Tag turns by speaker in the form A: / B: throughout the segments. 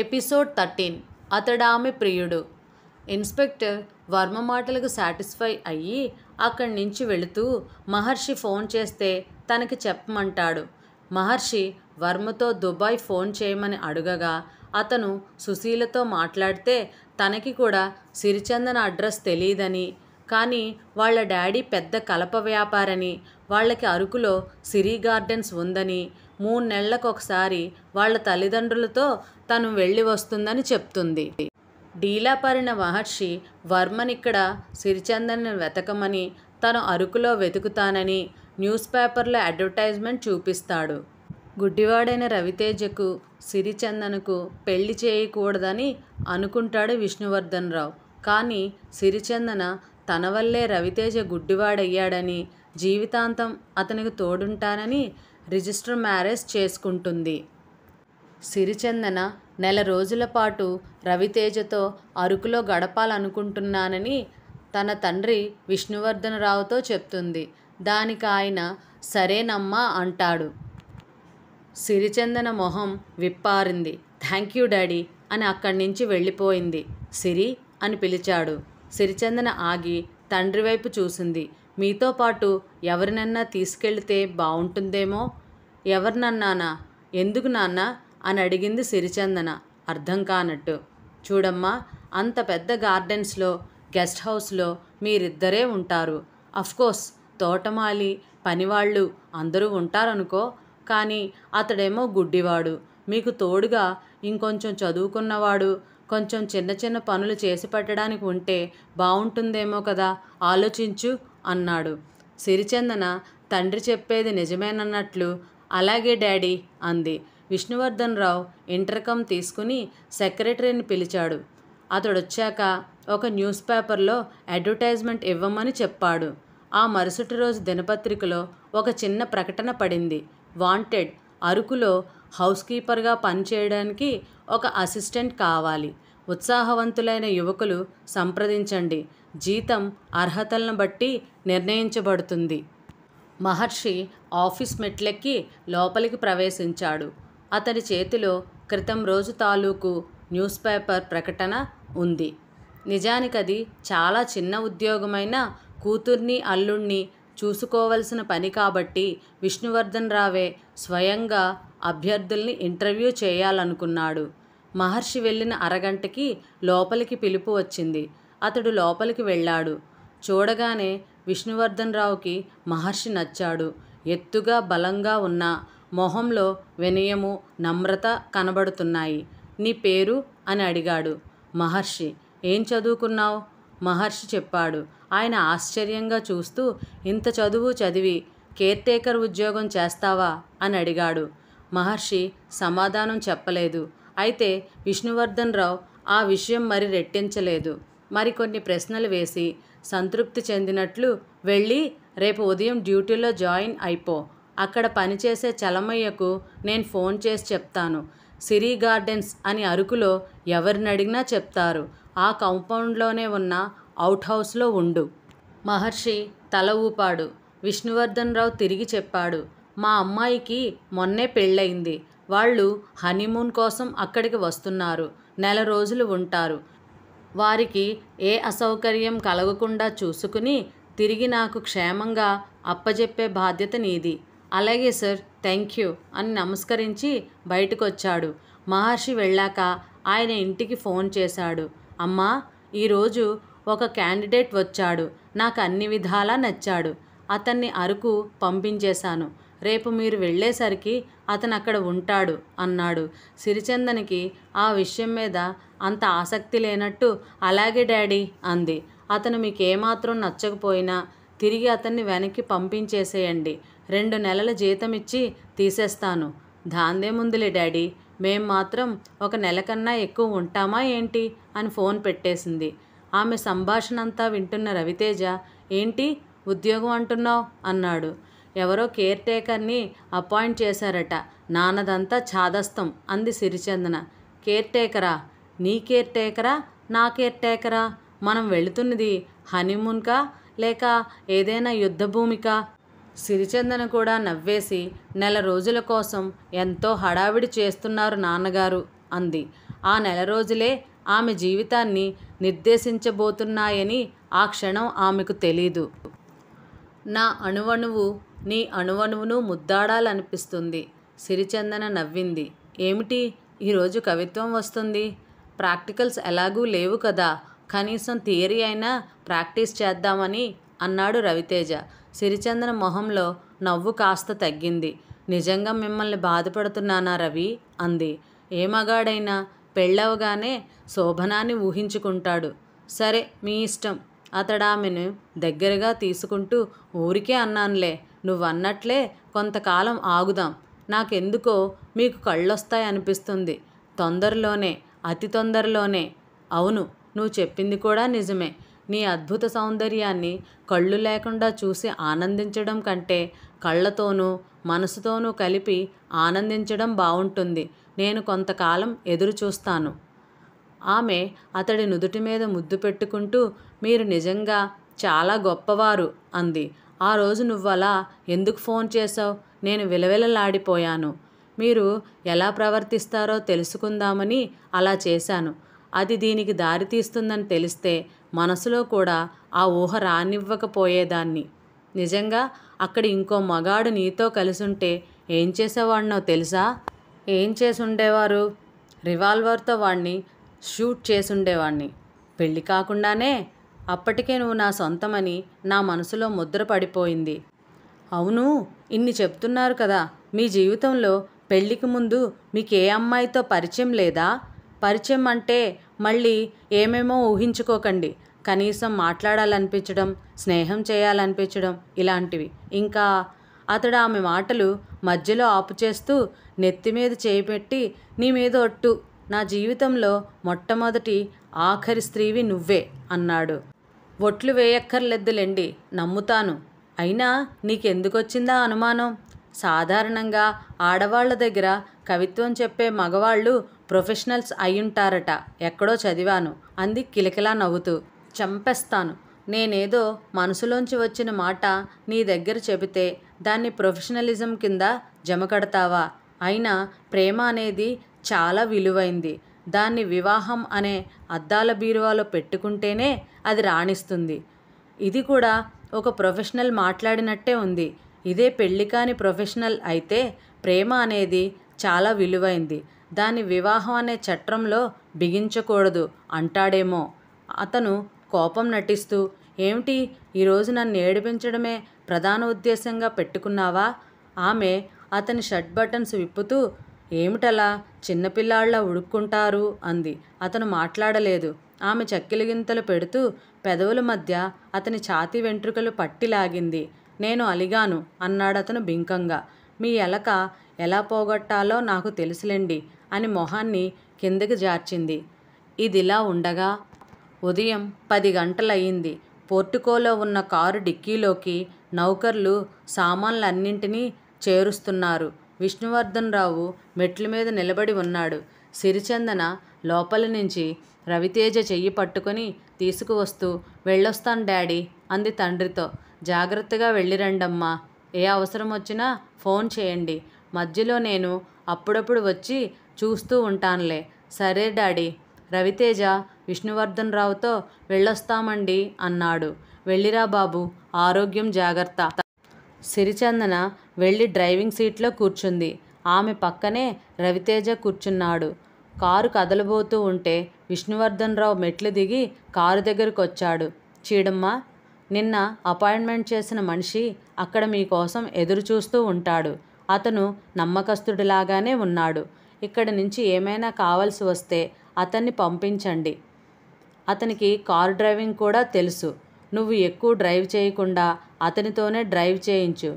A: episode thirteen అతడామె ప్రియుడు inspector Varma మాటలకు satisfy అయ్యి అక్కడి నుంచి వెళుతూ మహర్షి ఫోన్ చేస్తే తనకి చెప్పమంటాడు మహర్షి వర్మతో దుబాయ్ ఫోన్ చేయమని అడుగగా అతను సుశీలతో మాట్లాడితే తనకి కూడా సిరిచందన అడ్రస్ తెలియదని కానీ వాళ్ళ డాడీ పెద్ద కలప వ్యాపారని వాళ్ళకి అరకులో సిరి గార్డెన్స్ ఉందని మూడు నెలలకు ఒకసారి వాళ్ళ తల్లిదండ్రులతో తను వెళ్ళి వస్తుందని చెప్తుంది డీలాపరిణ మహర్షి వర్మనిక్కడ సిరిచందన్ను వెతకమని తను అరుకులో వెతుకుతానని న్యూస్ పేపర్లో అడ్వర్టైజ్మెంట్ చూపిస్తాడు గుడ్డివాడైన రవితేజకు సిరిచందనకు పెళ్లి చేయకూడదని అనుకుంటాడు విష్ణువర్ధన్ రావు కానీ సిరిచందన తన వల్లే రవితేజ గుడ్డివాడయ్యాడని జీవితాంతం అతనికి తోడుంటానని రిజిస్టర్ మ్యారేజ్ చేసుకుంటుంది సిరిచందన నెల రోజుల పాటు రవితేజతో అరకులో గడపాలనుకుంటున్నానని తన తండ్రి విష్ణువర్ధనరావుతో చెప్తుంది దానికి ఆయన సరేనమ్మా అంటాడు సిరిచందన మొహం విప్పారింది థ్యాంక్ యూ డాడీ అని అక్కడి నుంచి వెళ్ళిపోయింది సిరి అని పిలిచాడు సిరిచందన ఆగి తండ్రి వైపు చూసింది మీతో పాటు ఎవరినన్నా తీసుకెళ్తే బాగుంటుందేమో ఎవరినన్నానా ఎందుకు నాన్న అని అడిగింది సిరిచందన అర్థం కానట్టు చూడమ్మా అంత పెద్ద గార్డెన్స్లో గెస్ట్ హౌస్లో మీరిద్దరే ఉంటారు అఫ్కోర్స్ తోటమాలి పనివాళ్ళు అందరూ ఉంటారనుకో కానీ అతడేమో గుడ్డివాడు మీకు తోడుగా ఇంకొంచెం చదువుకున్నవాడు కొంచెం చిన్న చిన్న పనులు చేసి పెట్టడానికి ఉంటే బాగుంటుందేమో కదా ఆలోచించు అన్నాడు సిరిచందన తండ్రి చెప్పేది నిజమేనన్నట్లు అలాగే డాడీ అంది విష్ణువర్ధన్ రావు ఇంటర్కమ్ తీసుకుని సెక్రటరీని పిలిచాడు అతడొచ్చాక ఒక న్యూస్ పేపర్లో అడ్వర్టైజ్మెంట్ ఇవ్వమని చెప్పాడు ఆ మరుసటి రోజు దినపత్రికలో ఒక చిన్న ప్రకటన పడింది వాంటెడ్ అరకులో హౌస్ కీపర్గా పనిచేయడానికి ఒక అసిస్టెంట్ కావాలి ఉత్సాహవంతులైన యువకులు సంప్రదించండి జీతం అర్హతలను బట్టి నిర్ణయించబడుతుంది మహర్షి ఆఫీస్ మెట్లెక్కి లోపలికి ప్రవేశించాడు అతని చేతిలో క్రితం రోజు తాలూకు న్యూస్ పేపర్ ప్రకటన ఉంది నిజానికి అది చాలా చిన్న ఉద్యోగమైన కూతుర్ని అల్లుణ్ణి చూసుకోవలసిన పని కాబట్టి విష్ణువర్ధన్ రావే స్వయంగా అభ్యర్థుల్ని ఇంటర్వ్యూ చేయాలనుకున్నాడు మహర్షి వెళ్ళిన అరగంటకి లోపలికి పిలుపు వచ్చింది అతడు లోపలికి వెళ్ళాడు చూడగానే విష్ణువర్ధన్ రావుకి మహర్షి నచ్చాడు ఎత్తుగా బలంగా ఉన్న మొహంలో వినయము నమ్రత కనబడుతున్నాయి నీ పేరు అని అడిగాడు మహర్షి ఏం చదువుకున్నావు మహర్షి చెప్పాడు ఆయన ఆశ్చర్యంగా చూస్తూ ఇంత చదువు చదివి కేర్టేకర్ ఉద్యోగం చేస్తావా అని అడిగాడు మహర్షి సమాధానం చెప్పలేదు అయితే విష్ణువర్ధన్ రావు ఆ విషయం మరి రెట్టించలేదు మరికొన్ని ప్రశ్నలు వేసి సంతృప్తి చెందినట్లు వెళ్ళి రేపు ఉదయం డ్యూటీలో జాయిన్ అయిపో అక్కడ పనిచేసే చలమయ్యకు నేను ఫోన్ చేసి చెప్తాను సిరీ గార్డెన్స్ అని అరుకులో ఎవరిని అడిగినా చెప్తారు ఆ కాంపౌండ్లోనే ఉన్న అవుట్ హౌస్లో ఉండు మహర్షి తల ఊపాడు విష్ణువర్ధన్ రావు తిరిగి చెప్పాడు మా అమ్మాయికి మొన్నే పెళ్ళయింది వాళ్ళు హనీమూన్ కోసం అక్కడికి వస్తున్నారు నెల రోజులు ఉంటారు వారికి ఏ అసౌకర్యం కలగకుండా చూసుకుని తిరిగి నాకు క్షేమంగా అప్పజెప్పే బాధ్యత నీది అలాగే సార్ థ్యాంక్ యూ అని నమస్కరించి బయటకొచ్చాడు మహర్షి వెళ్ళాక ఆయన ఇంటికి ఫోన్ చేశాడు అమ్మా ఈరోజు ఒక క్యాండిడేట్ వచ్చాడు నాకు అన్ని విధాలా నచ్చాడు అతన్ని అరకు పంపించేశాను రేపు మీరు వెళ్ళేసరికి అతను అక్కడ ఉంటాడు అన్నాడు సిరిచందనికి ఆ విషయం మీద అంత ఆసక్తి లేనట్టు అలాగే డాడీ అంది అతను మీకేమాత్రం నచ్చకపోయినా తిరిగి అతన్ని వెనక్కి పంపించేసేయండి రెండు నెలల జీతం ఇచ్చి తీసేస్తాను దాందేముందులే డాడీ మేం మాత్రం ఒక నెల కన్నా ఎక్కువ ఉంటామా ఏంటి అని ఫోన్ పెట్టేసింది ఆమె సంభాషణ అంతా వింటున్న రవితేజ ఏంటి ఉద్యోగం అంటున్నావు అన్నాడు ఎవరో కేర్ టేకర్ని అపాయింట్ చేశారట నాన్నదంతా ఛాదస్తం అంది సిరిచందన కేర్ టేకరా నీ కేర్ టేకరా నా కేర్ టేకరా మనం వెళుతున్నది హనీమూన్కా లేక ఏదైనా యుద్ధ భూమికా సిరిచందన కూడా నవ్వేసి నెల రోజుల కోసం ఎంతో హడావిడి చేస్తున్నారు నాన్నగారు అంది ఆ నెల రోజులే ఆమె జీవితాన్ని నిర్దేశించబోతున్నాయని ఆ క్షణం ఆమెకు తెలీదు నా అణువణువు నీ అణువణువును ముద్దాడాలనిపిస్తుంది సిరిచందన నవ్వింది ఏమిటి ఈరోజు కవిత్వం వస్తుంది ప్రాక్టికల్స్ ఎలాగూ లేవు కదా కనీసం థియరీ అయినా ప్రాక్టీస్ చేద్దామని అన్నాడు రవితేజ సిరిచందన మొహంలో నవ్వు కాస్త తగ్గింది నిజంగా మిమ్మల్ని బాధపడుతున్నానా రవి అంది ఏ మగాడైనా పెళ్ళవగానే శోభనాన్ని ఊహించుకుంటాడు సరే మీ ఇష్టం అతడామెను దగ్గరగా తీసుకుంటూ ఊరికే అన్నానులే నువ్వన్నట్లే కొంతకాలం ఆగుదాం నాకెందుకో మీకు కళ్ళొస్తాయి అనిపిస్తుంది తొందరలోనే అతి తొందరలోనే అవును నువ్వు చెప్పింది కూడా నిజమే నీ అద్భుత సౌందర్యాన్ని కళ్ళు లేకుండా చూసి ఆనందించడం కంటే కళ్ళతోనూ మనసుతోనూ కలిపి ఆనందించడం బాగుంటుంది నేను కొంతకాలం ఎదురు చూస్తాను ఆమె అతడి నుదుటి మీద ముద్దు పెట్టుకుంటూ మీరు నిజంగా చాలా గొప్పవారు అంది ఆ రోజు నువ్వలా ఎందుకు ఫోన్ చేసావు నేను విలవిలలాడిపోయాను మీరు ఎలా ప్రవర్తిస్తారో తెలుసుకుందామని అలా చేశాను అది దీనికి దారి తీస్తుందని తెలిస్తే మనసులో కూడా ఆ ఊహ రానివ్వకపోయేదాన్ని నిజంగా అక్కడ ఇంకో మగాడు నీతో కలిసుంటే ఏం చేసేవాడినో తెలుసా ఏం చేసుండేవారు రివాల్వర్తో వాడిని షూట్ చేసుండేవాడిని పెళ్ళి కాకుండానే అప్పటికే నువ్వు నా సొంతమని నా మనసులో ముద్ర పడిపోయింది అవును ఇన్ని చెప్తున్నారు కదా మీ జీవితంలో పెళ్లికి ముందు మీకు ఏ అమ్మాయితో పరిచయం లేదా పరిచయం అంటే మళ్ళీ ఏమేమో ఊహించుకోకండి కనీసం మాట్లాడాలనిపించడం స్నేహం చేయాలనిపించడం ఇలాంటివి ఇంకా అతడు ఆమె మాటలు మధ్యలో ఆపు చేస్తూ నెత్తి మీద చేయిపెట్టి నీ మీద ఒట్టు నా జీవితంలో మొట్టమొదటి ఆఖరి స్త్రీవి నువ్వే అన్నాడు ఒట్లు వేయక్కర్లేదులెండి నమ్ముతాను అయినా నీకెందుకొచ్చిందా అనుమానం సాధారణంగా ఆడవాళ్ల దగ్గర కవిత్వం చెప్పే మగవాళ్ళు ప్రొఫెషనల్స్ అయ్యుంటారట ఎక్కడో చదివాను అంది కిలకిలా నవ్వుతూ చంపేస్తాను నేనేదో మనసులోంచి వచ్చిన మాట నీ దగ్గర చెబితే దాన్ని ప్రొఫెషనలిజం కింద జమ కడతావా అయినా ప్రేమ అనేది చాలా విలువైంది దాన్ని వివాహం అనే అద్దాల బీరువాలో పెట్టుకుంటేనే అది రాణిస్తుంది ఇది కూడా ఒక ప్రొఫెషనల్ మాట్లాడినట్టే ఉంది ఇదే పెళ్లి కాని ప్రొఫెషనల్ అయితే ప్రేమ అనేది చాలా విలువైంది దాని వివాహం అనే చట్రంలో బిగించకూడదు అంటాడేమో అతను కోపం నటిస్తూ ఏమిటి ఈరోజు నన్ను ఏడిపించడమే ప్రధాన ఉద్దేశంగా పెట్టుకున్నావా ఆమె అతని షర్ట్ బటన్స్ విప్పుతూ ఏమిటలా చిన్నపిల్లాళ్ళ ఉడుక్కుంటారు అంది అతను మాట్లాడలేదు ఆమె చక్కిలిగింతలు పెడుతూ పెదవుల మధ్య అతని ఛాతీ వెంట్రుకలు పట్టి లాగింది నేను అలిగాను అన్నాడతను బింకంగా మీ ఎలక ఎలా పోగొట్టాలో నాకు తెలుసులేండి అని మొహాన్ని కిందకి జార్చింది ఇదిలా ఉండగా ఉదయం పది గంటలయ్యింది పోర్టుకోలో ఉన్న కారు డిక్కీలోకి నౌకర్లు సామాన్లన్నింటినీ చేరుస్తున్నారు విష్ణువర్ధన్ రావు మెట్ల మీద నిలబడి ఉన్నాడు సిరిచందన లోపలి నుంచి రవితేజ చెయ్యి పట్టుకొని తీసుకువస్తూ వెళ్ళొస్తాను డాడీ అంది తండ్రితో జాగ్రత్తగా వెళ్ళిరండమ్మా ఏ అవసరం వచ్చినా ఫోన్ చేయండి మధ్యలో నేను అప్పుడప్పుడు వచ్చి చూస్తూ ఉంటానులే సరే డాడీ రవితేజ విష్ణువర్ధన్ రావుతో వెళ్ళొస్తామండి అన్నాడు వెళ్ళిరా బాబు ఆరోగ్యం జాగ్రత్త సిరిచందన వెళ్ళి డ్రైవింగ్ సీట్లో కూర్చుంది ఆమె పక్కనే రవితేజ కూర్చున్నాడు కారు కదలబోతూ ఉంటే విష్ణువర్ధన్ రావు మెట్లు దిగి కారు దగ్గరకు వచ్చాడు చీడమ్మ నిన్న అపాయింట్మెంట్ చేసిన మనిషి అక్కడ మీకోసం ఎదురు చూస్తూ ఉంటాడు అతను నమ్మకస్తుడిలాగానే ఉన్నాడు ఇక్కడ నుంచి ఏమైనా కావాల్సి వస్తే అతన్ని పంపించండి అతనికి కారు డ్రైవింగ్ కూడా తెలుసు నువ్వు ఎక్కువ డ్రైవ్ చేయకుండా అతనితోనే డ్రైవ్ చేయించు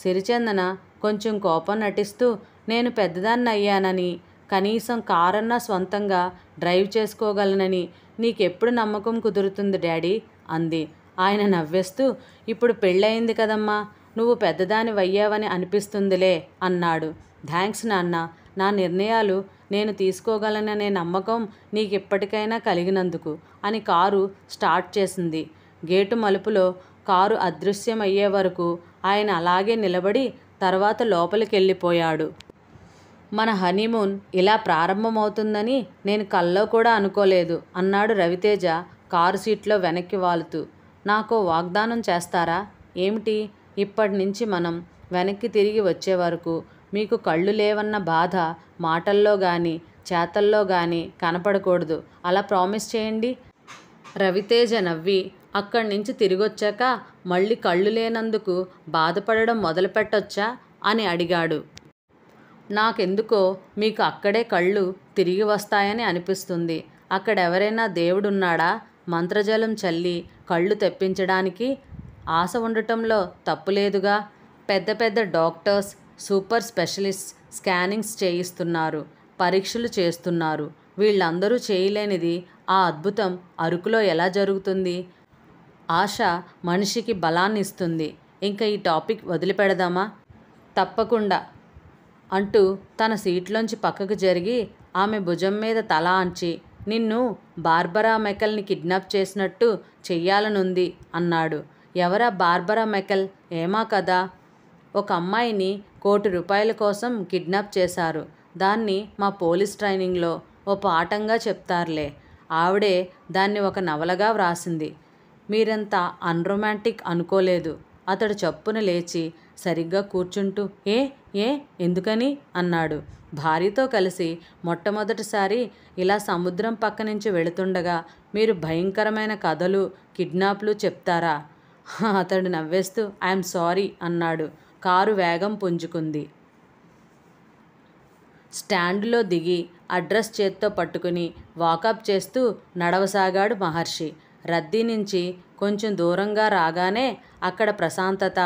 A: సిరిచందన కొంచెం కోపం నటిస్తూ నేను పెద్దదాన్ని అయ్యానని కనీసం కారన్నా సొంతంగా డ్రైవ్ చేసుకోగలనని నీకెప్పుడు నమ్మకం కుదురుతుంది డాడీ అంది ఆయన నవ్వేస్తూ ఇప్పుడు పెళ్ళయింది కదమ్మా నువ్వు పెద్దదాని వయ్యావని అనిపిస్తుందిలే అన్నాడు థ్యాంక్స్ నాన్న నా నిర్ణయాలు నేను తీసుకోగలననే నమ్మకం నీకు ఇప్పటికైనా కలిగినందుకు అని కారు స్టార్ట్ చేసింది గేటు మలుపులో కారు అదృశ్యమయ్యే వరకు ఆయన అలాగే నిలబడి తర్వాత లోపలికెళ్ళిపోయాడు మన హనీమూన్ ఇలా ప్రారంభమవుతుందని నేను కల్లో కూడా అనుకోలేదు అన్నాడు రవితేజ కారు సీట్లో వెనక్కి వాలుతూ నాకు వాగ్దానం చేస్తారా ఏమిటి ఇప్పటి నుంచి మనం వెనక్కి తిరిగి వచ్చే వరకు మీకు కళ్ళు లేవన్న బాధ మాటల్లో కానీ చేతల్లో కానీ కనపడకూడదు అలా ప్రామిస్ చేయండి రవితేజ నవ్వి అక్కడి నుంచి తిరిగొచ్చాక మళ్ళీ కళ్ళు లేనందుకు బాధపడడం మొదలుపెట్టొచ్చా అని అడిగాడు నాకెందుకో మీకు అక్కడే కళ్ళు తిరిగి వస్తాయని అనిపిస్తుంది అక్కడ ఎవరైనా దేవుడున్నాడా మంత్రజలం చల్లి కళ్ళు తెప్పించడానికి ఆశ ఉండటంలో తప్పులేదుగా పెద్ద పెద్ద డాక్టర్స్ సూపర్ స్పెషలిస్ట్ స్కానింగ్స్ చేయిస్తున్నారు పరీక్షలు చేస్తున్నారు వీళ్ళందరూ చేయలేనిది ఆ అద్భుతం అరుకులో ఎలా జరుగుతుంది ఆశ మనిషికి బలాన్ని ఇస్తుంది ఇంకా ఈ టాపిక్ వదిలిపెడదామా తప్పకుండా అంటూ తన సీట్లోంచి పక్కకు జరిగి ఆమె భుజం మీద తల ఆంచి నిన్ను బార్బరా మెకల్ని కిడ్నాప్ చేసినట్టు చెయ్యాలనుంది అన్నాడు ఎవరా బార్బరా మెకల్ ఏమా కదా ఒక అమ్మాయిని కోటి రూపాయల కోసం కిడ్నాప్ చేశారు దాన్ని మా పోలీస్ ట్రైనింగ్లో ఓ పాఠంగా చెప్తారులే ఆవిడే దాన్ని ఒక నవలగా వ్రాసింది మీరంత అన్రొమాంటిక్ అనుకోలేదు అతడు చప్పున లేచి సరిగ్గా కూర్చుంటూ ఏ ఏ ఎందుకని అన్నాడు భార్యతో కలిసి మొట్టమొదటిసారి ఇలా సముద్రం పక్క నుంచి వెళుతుండగా మీరు భయంకరమైన కథలు కిడ్నాప్లు చెప్తారా అతడు నవ్వేస్తూ ఐఎమ్ సారీ అన్నాడు కారు వేగం పుంజుకుంది స్టాండ్లో దిగి అడ్రస్ చేత్తో పట్టుకుని వాకప్ చేస్తూ నడవసాగాడు మహర్షి రద్దీ నుంచి కొంచెం దూరంగా రాగానే అక్కడ ప్రశాంతత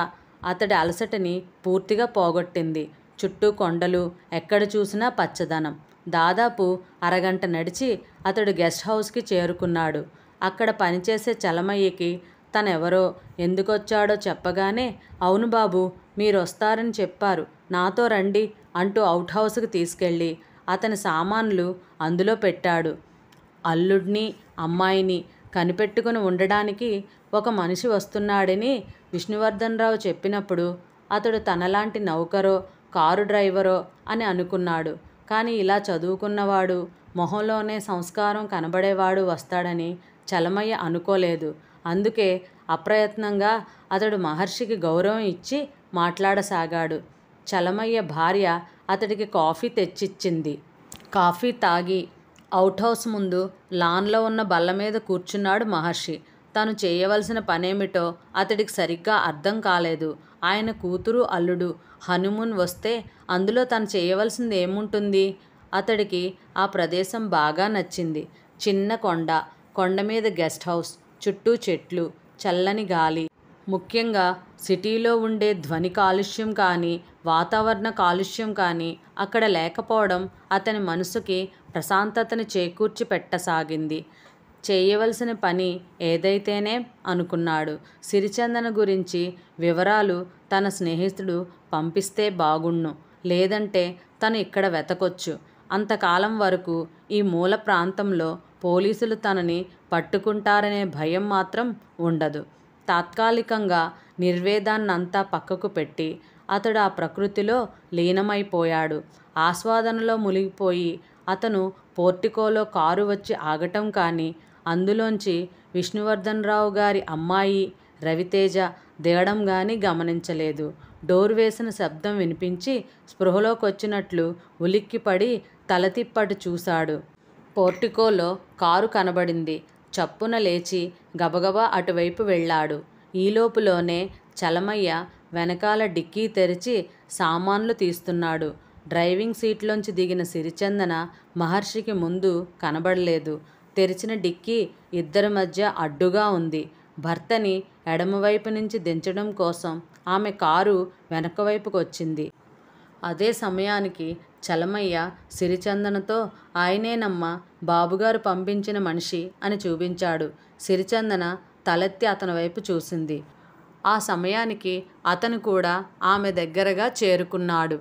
A: అతడి అలసటని పూర్తిగా పోగొట్టింది చుట్టూ కొండలు ఎక్కడ చూసినా పచ్చదనం దాదాపు అరగంట నడిచి అతడు గెస్ట్ హౌస్కి చేరుకున్నాడు అక్కడ పనిచేసే చలమయ్యకి తనెవరో ఎందుకొచ్చాడో చెప్పగానే అవును బాబు మీరు వస్తారని చెప్పారు నాతో రండి అంటూ అవుట్ హౌస్కి తీసుకెళ్ళి అతని సామాన్లు అందులో పెట్టాడు అల్లుడిని అమ్మాయిని కనిపెట్టుకుని ఉండడానికి ఒక మనిషి వస్తున్నాడని విష్ణువర్ధన్ రావు చెప్పినప్పుడు అతడు తనలాంటి నౌకరో కారు డ్రైవరో అని అనుకున్నాడు కానీ ఇలా చదువుకున్నవాడు మొహంలోనే సంస్కారం కనబడేవాడు వస్తాడని చలమయ్య అనుకోలేదు అందుకే అప్రయత్నంగా అతడు మహర్షికి గౌరవం ఇచ్చి మాట్లాడసాగాడు చలమయ్య భార్య అతడికి కాఫీ తెచ్చిచ్చింది కాఫీ తాగి అవుట్ హౌస్ ముందు లాన్లో ఉన్న బల్ల మీద కూర్చున్నాడు మహర్షి తను చేయవలసిన పనేమిటో అతడికి సరిగ్గా అర్థం కాలేదు ఆయన కూతురు అల్లుడు హనుమున్ వస్తే అందులో తను చేయవలసింది ఏముంటుంది అతడికి ఆ ప్రదేశం బాగా నచ్చింది చిన్న కొండ కొండ మీద గెస్ట్ హౌస్ చుట్టూ చెట్లు చల్లని గాలి ముఖ్యంగా సిటీలో ఉండే ధ్వని కాలుష్యం కానీ వాతావరణ కాలుష్యం కానీ అక్కడ లేకపోవడం అతని మనసుకి ప్రశాంతతను చేకూర్చి పెట్టసాగింది చేయవలసిన పని ఏదైతేనే అనుకున్నాడు సిరిచందన గురించి వివరాలు తన స్నేహితుడు పంపిస్తే బాగుండు లేదంటే తను ఇక్కడ వెతకొచ్చు అంతకాలం వరకు ఈ మూల ప్రాంతంలో పోలీసులు తనని పట్టుకుంటారనే భయం మాత్రం ఉండదు తాత్కాలికంగా నిర్వేదాన్నంతా పక్కకు పెట్టి అతడు ఆ ప్రకృతిలో లీనమైపోయాడు ఆస్వాదనలో మునిగిపోయి అతను పోర్టికోలో కారు వచ్చి ఆగటం కానీ అందులోంచి విష్ణువర్ధన్ రావు గారి అమ్మాయి రవితేజ దిగడం కానీ గమనించలేదు డోర్ వేసిన శబ్దం వినిపించి స్పృహలోకి వచ్చినట్లు ఉలిక్కిపడి తల తిప్పటి చూశాడు పోర్టికోలో కారు కనబడింది చప్పున లేచి గబగబా అటువైపు వెళ్ళాడు ఈలోపులోనే చలమయ్య వెనకాల డిక్కీ తెరిచి సామాన్లు తీస్తున్నాడు డ్రైవింగ్ సీట్లోంచి దిగిన సిరిచందన మహర్షికి ముందు కనబడలేదు తెరిచిన డిక్కీ ఇద్దరి మధ్య అడ్డుగా ఉంది భర్తని ఎడమవైపు నుంచి దించడం కోసం ఆమె కారు వెనక వైపుకు వచ్చింది అదే సమయానికి చలమయ్య సిరిచందనతో ఆయనేనమ్మ బాబుగారు పంపించిన మనిషి అని చూపించాడు సిరిచందన తలెత్తి అతని వైపు చూసింది ఆ సమయానికి అతను కూడా ఆమె దగ్గరగా చేరుకున్నాడు